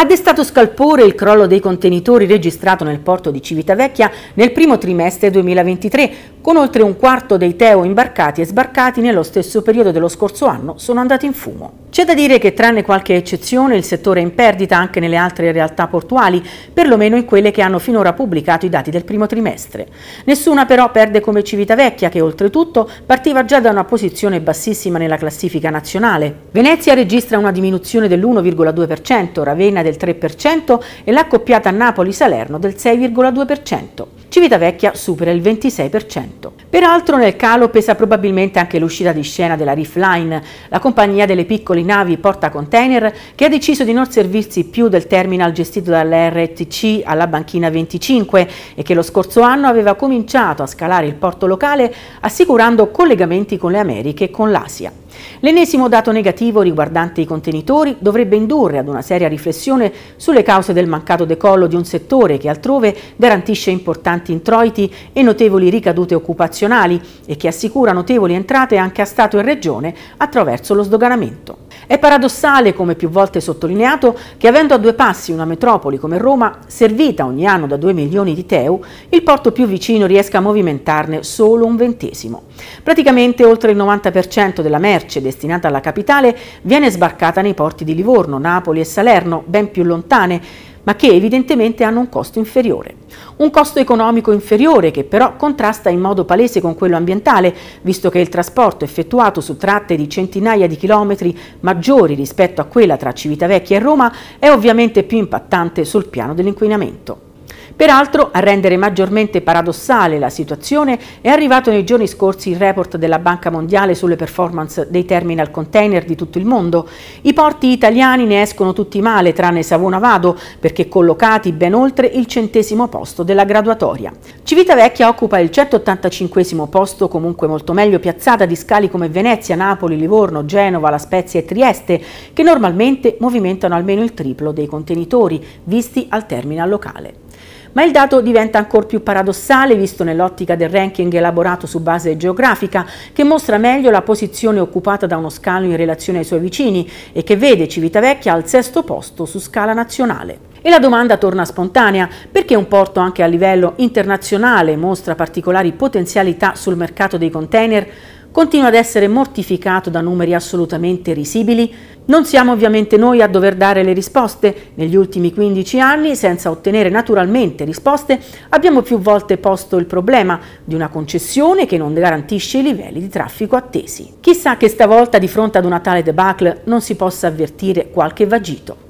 Ha destato scalpore il crollo dei contenitori registrato nel porto di Civitavecchia nel primo trimestre 2023, con oltre un quarto dei teo imbarcati e sbarcati nello stesso periodo dello scorso anno sono andati in fumo. C'è da dire che tranne qualche eccezione il settore è in perdita anche nelle altre realtà portuali, perlomeno in quelle che hanno finora pubblicato i dati del primo trimestre. Nessuna però perde come Civitavecchia che oltretutto partiva già da una posizione bassissima nella classifica nazionale. Venezia registra una diminuzione dell'1,2%, Ravenna del 3% e l'accoppiata Napoli-Salerno del 6,2%. Civitavecchia supera il 26%. Peraltro nel calo pesa probabilmente anche l'uscita di scena della Reef Line, la compagnia delle piccole navi porta container che ha deciso di non servirsi più del terminal gestito dall'RTC alla banchina 25 e che lo scorso anno aveva cominciato a scalare il porto locale assicurando collegamenti con le Americhe e con l'Asia. L'ennesimo dato negativo riguardante i contenitori dovrebbe indurre ad una seria riflessione sulle cause del mancato decollo di un settore che altrove garantisce importanti introiti e notevoli ricadute occupazionali e che assicura notevoli entrate anche a Stato e Regione attraverso lo sdoganamento. È paradossale, come più volte sottolineato, che avendo a due passi una metropoli come Roma, servita ogni anno da 2 milioni di teu, il porto più vicino riesca a movimentarne solo un ventesimo. Praticamente oltre il 90% della merce destinata alla capitale viene sbarcata nei porti di Livorno, Napoli e Salerno, ben più lontane, ma che evidentemente hanno un costo inferiore. Un costo economico inferiore che però contrasta in modo palese con quello ambientale, visto che il trasporto effettuato su tratte di centinaia di chilometri maggiori rispetto a quella tra Civitavecchia e Roma è ovviamente più impattante sul piano dell'inquinamento. Peraltro, a rendere maggiormente paradossale la situazione, è arrivato nei giorni scorsi il report della Banca Mondiale sulle performance dei terminal container di tutto il mondo. I porti italiani ne escono tutti male, tranne Savona Vado, perché collocati ben oltre il centesimo posto della graduatoria. Civitavecchia occupa il 185 posto, comunque molto meglio piazzata di scali come Venezia, Napoli, Livorno, Genova, La Spezia e Trieste, che normalmente movimentano almeno il triplo dei contenitori visti al terminal locale. Ma il dato diventa ancora più paradossale visto nell'ottica del ranking elaborato su base geografica che mostra meglio la posizione occupata da uno scalo in relazione ai suoi vicini e che vede Civitavecchia al sesto posto su scala nazionale. E la domanda torna spontanea, perché un porto anche a livello internazionale mostra particolari potenzialità sul mercato dei container? continua ad essere mortificato da numeri assolutamente risibili? Non siamo ovviamente noi a dover dare le risposte. Negli ultimi 15 anni, senza ottenere naturalmente risposte, abbiamo più volte posto il problema di una concessione che non garantisce i livelli di traffico attesi. Chissà che stavolta di fronte ad una tale debacle non si possa avvertire qualche vagito.